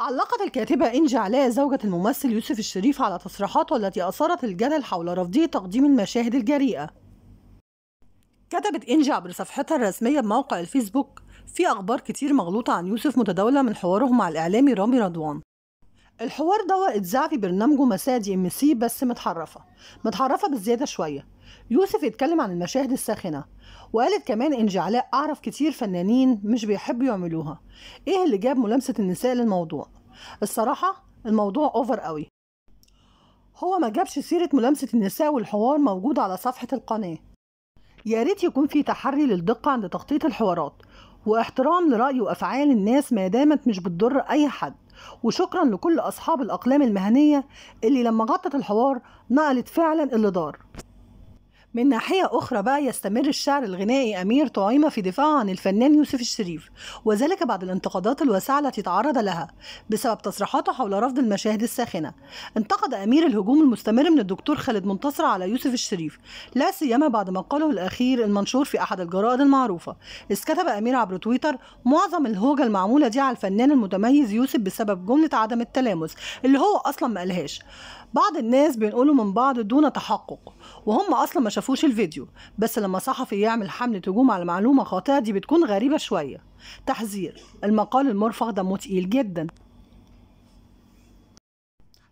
علقت الكاتبة إنجي علاء زوجة الممثل يوسف الشريف على تصريحاته التي أثارت الجدل حول رفضه تقديم المشاهد الجريئة كتبت إنجي عبر صفحتها الرسمية بموقع الفيسبوك في أخبار كتير مغلوطة عن يوسف متداولة من حواره مع الإعلامي رامي رضوان الحوار ده اتذاع في برنامجه مساء دي ام سي بس متحرفه متحرفه بالزياده شويه يوسف يتكلم عن المشاهد الساخنه وقالت كمان ان جعلاء اعرف كتير فنانين مش بيحبوا يعملوها ايه اللي جاب ملامسه النساء للموضوع الصراحه الموضوع اوفر قوي هو ما جابش سيره ملامسه النساء والحوار موجود على صفحه القناه يا ريت يكون في تحري للدقه عند تخطيط الحوارات واحترام لراي وافعال الناس ما دامت مش بتضر اي حد وشكرا لكل أصحاب الأقلام المهنية اللي لما غطت الحوار نقلت فعلا اللي دار من ناحية أخرى بقى يستمر الشعر الغنائي أمير طعيمة في دفاعه عن الفنان يوسف الشريف وذلك بعد الانتقادات الواسعة التي تعرض لها بسبب تصريحاته حول رفض المشاهد الساخنة انتقد أمير الهجوم المستمر من الدكتور خالد منتصر على يوسف الشريف لا سيما بعد مقاله الأخير المنشور في أحد الجرائد المعروفة إذ كتب أمير عبر تويتر معظم الهوجة المعمولة دي على الفنان المتميز يوسف بسبب جملة عدم التلامس اللي هو أصلا ما قالهاش بعض الناس بينقلوا من بعض دون تحقق وهم اصلا ما شافوش الفيديو بس لما صحفي يعمل حمله هجوم على معلومه خاطئه دي بتكون غريبه شويه تحذير المقال المرفق دمه تقيل جدا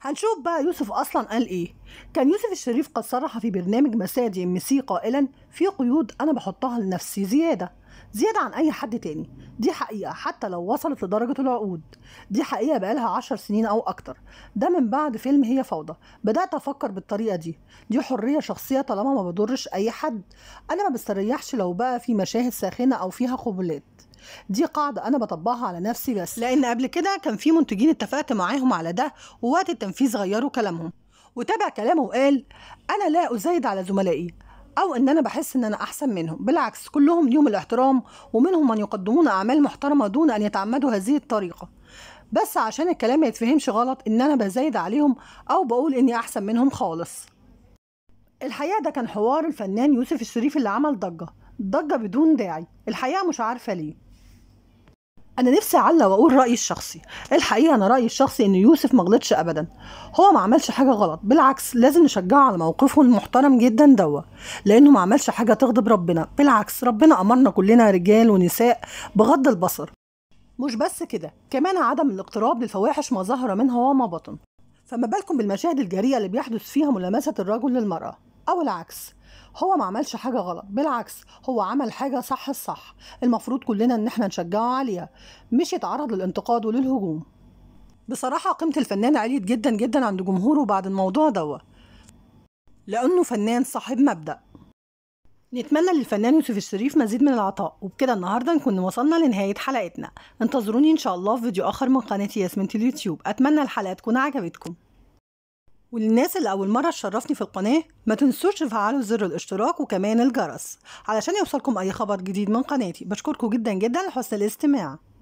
هنشوف بقى يوسف أصلا قال إيه كان يوسف الشريف قد صرح في برنامج مسادي ام سي قائلا في قيود أنا بحطها لنفسي زيادة زيادة عن أي حد تاني دي حقيقة حتى لو وصلت لدرجة العقود دي حقيقة بقالها عشر سنين أو أكتر ده من بعد فيلم هي فوضى بدأت أفكر بالطريقة دي دي حرية شخصية طالما ما بضرش أي حد أنا ما بستريحش لو بقى في مشاهد ساخنة أو فيها قبلات دي قاعده انا بطبقها على نفسي بس لان قبل كده كان في منتجين اتفقت معاهم على ده ووقت التنفيذ غيروا كلامهم وتابع كلامه وقال انا لا ازايد على زملائي او ان انا بحس ان انا احسن منهم بالعكس كلهم ليهم الاحترام ومنهم من يقدمون اعمال محترمه دون ان يتعمدوا هذه الطريقه بس عشان الكلام ما يتفهمش غلط ان انا بزايد عليهم او بقول اني احسن منهم خالص الحقيقه ده كان حوار الفنان يوسف الشريف اللي عمل ضجه ضجه بدون داعي الحقيقه مش عارفه ليه انا نفسي اعلق واقول رايي الشخصي الحقيقه انا رايي الشخصي ان يوسف ما غلطش ابدا هو ما عملش حاجه غلط بالعكس لازم نشجعه على موقفه المحترم جدا دوا لانه ما عملش حاجه تغضب ربنا بالعكس ربنا امرنا كلنا رجال ونساء بغض البصر مش بس كده كمان عدم الاقتراب للفواحش ما ظهر منها وما بطن فما بالكم بالمشاهد الجريئه اللي بيحدث فيها ملامسه الرجل للمراه او العكس هو ما عملش حاجه غلط بالعكس هو عمل حاجه صح الصح المفروض كلنا ان احنا نشجعه عليها مش يتعرض للانتقاد وللهجوم بصراحه قيمه الفنان عليت جدا جدا عند جمهوره بعد الموضوع دوت لانه فنان صاحب مبدا نتمنى للفنان يوسف الشريف مزيد من العطاء وبكده النهارده نكون وصلنا لنهايه حلقتنا انتظروني ان شاء الله في فيديو اخر من قناه ياسمين اليوتيوب اتمنى الحلقه تكون عجبتكم وللناس اللي أول مرة تشرفني في القناة ما تنسوش تفعلوا زر الاشتراك وكمان الجرس علشان يوصلكم أي خبر جديد من قناتي بشكركم جدا جدا لحسن الاستماع